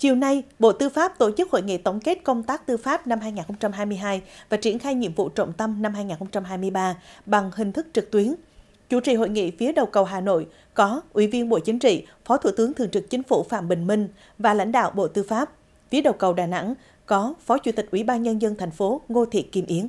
Chiều nay, Bộ Tư pháp tổ chức hội nghị tổng kết công tác tư pháp năm 2022 và triển khai nhiệm vụ trọng tâm năm 2023 bằng hình thức trực tuyến. Chủ trì hội nghị phía đầu cầu Hà Nội có Ủy viên Bộ Chính trị, Phó Thủ tướng Thường trực Chính phủ Phạm Bình Minh và lãnh đạo Bộ Tư pháp. Phía đầu cầu Đà Nẵng có Phó Chủ tịch Ủy ban Nhân dân thành phố Ngô Thị Kim Yến.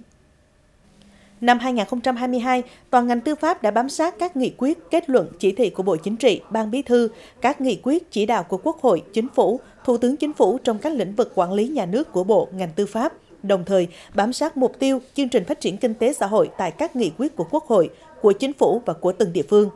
Năm 2022, toàn ngành tư pháp đã bám sát các nghị quyết, kết luận, chỉ thị của Bộ Chính trị, Ban Bí thư, các nghị quyết, chỉ đạo của Quốc hội, Chính phủ, Thủ tướng Chính phủ trong các lĩnh vực quản lý nhà nước của Bộ, ngành tư pháp, đồng thời bám sát mục tiêu chương trình phát triển kinh tế xã hội tại các nghị quyết của Quốc hội, của Chính phủ và của từng địa phương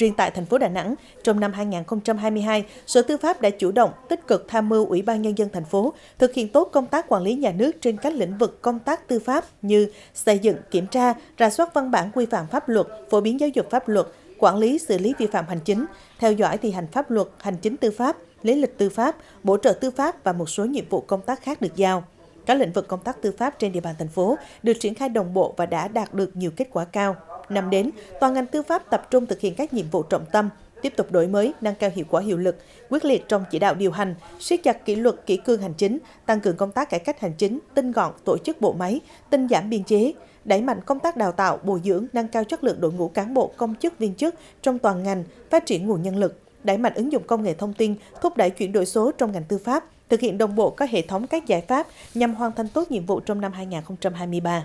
riêng tại thành phố Đà Nẵng, trong năm 2022, Sở Tư pháp đã chủ động, tích cực tham mưu Ủy ban Nhân dân thành phố thực hiện tốt công tác quản lý nhà nước trên các lĩnh vực công tác tư pháp như xây dựng, kiểm tra, rà soát văn bản quy phạm pháp luật, phổ biến giáo dục pháp luật, quản lý xử lý vi phạm hành chính, theo dõi thi hành pháp luật, hành chính tư pháp, lý lịch tư pháp, bổ trợ tư pháp và một số nhiệm vụ công tác khác được giao. Các lĩnh vực công tác tư pháp trên địa bàn thành phố được triển khai đồng bộ và đã đạt được nhiều kết quả cao. Năm đến, toàn ngành tư pháp tập trung thực hiện các nhiệm vụ trọng tâm, tiếp tục đổi mới, nâng cao hiệu quả hiệu lực, quyết liệt trong chỉ đạo điều hành, siết chặt kỷ luật kỷ cương hành chính, tăng cường công tác cải cách hành chính, tinh gọn tổ chức bộ máy, tinh giảm biên chế, đẩy mạnh công tác đào tạo, bồi dưỡng, nâng cao chất lượng đội ngũ cán bộ, công chức, viên chức trong toàn ngành, phát triển nguồn nhân lực, đẩy mạnh ứng dụng công nghệ thông tin, thúc đẩy chuyển đổi số trong ngành tư pháp, thực hiện đồng bộ các hệ thống các giải pháp nhằm hoàn thành tốt nhiệm vụ trong năm 2023.